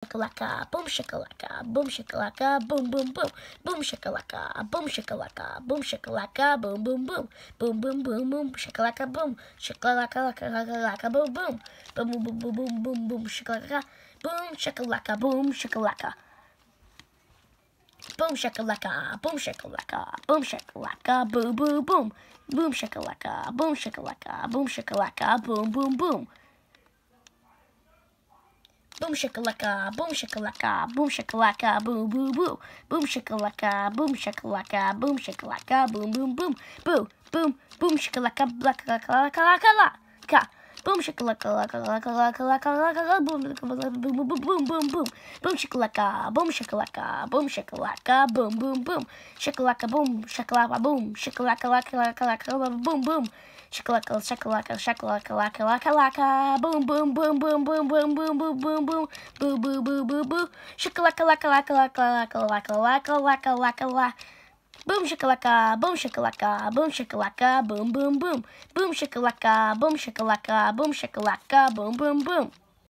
shakalaka, boom shakalaka, boom shakalaka, boom boom boom, boom shakalaka, boom shakalaka, boom shakalaka, boom boom boom, boom boom boom boom, shakalaka boom, shakalaka shakalaka boom boom, boom boom boom boom boom boom shakalaka, boom shakalaka, boom shakalaka. Boom shakalaka, boom shakalaka, boom shakalaka, boo boo boom, boom shakalaka, boom shakalaka, boom shakalaka, boom boom boom. Boom shakalaka, boom shakalaka, boom shakalaka, boo boo boo. Boom shakalaka, boom shakalaka, boom shakalaka, boom boom boom. Boo, boom, boom shakalaka, blaka, blaka, blaka, blaka, blaka. Boom shakalaka laka laka laka laka laka boom boom boom boom boom boom boom shakalaka boom shakalaka boom shakalaka boom boom boom shakalaka boom shakalaka boom shakalaka laka laka laka boom boom shakalaka shakalaka shakalaka laka laka laka boom boom boom boom boom boom boom boom boom boom boom, boom, boom, boo boo shakalaka laka laka laka laka laka laka laka laka laka Boom shakalaka, boom shakalaka, boom shakalaka, boom boom boom. Boom shakalaka, boom shakalaka, boom shakalaka, boom boom boom.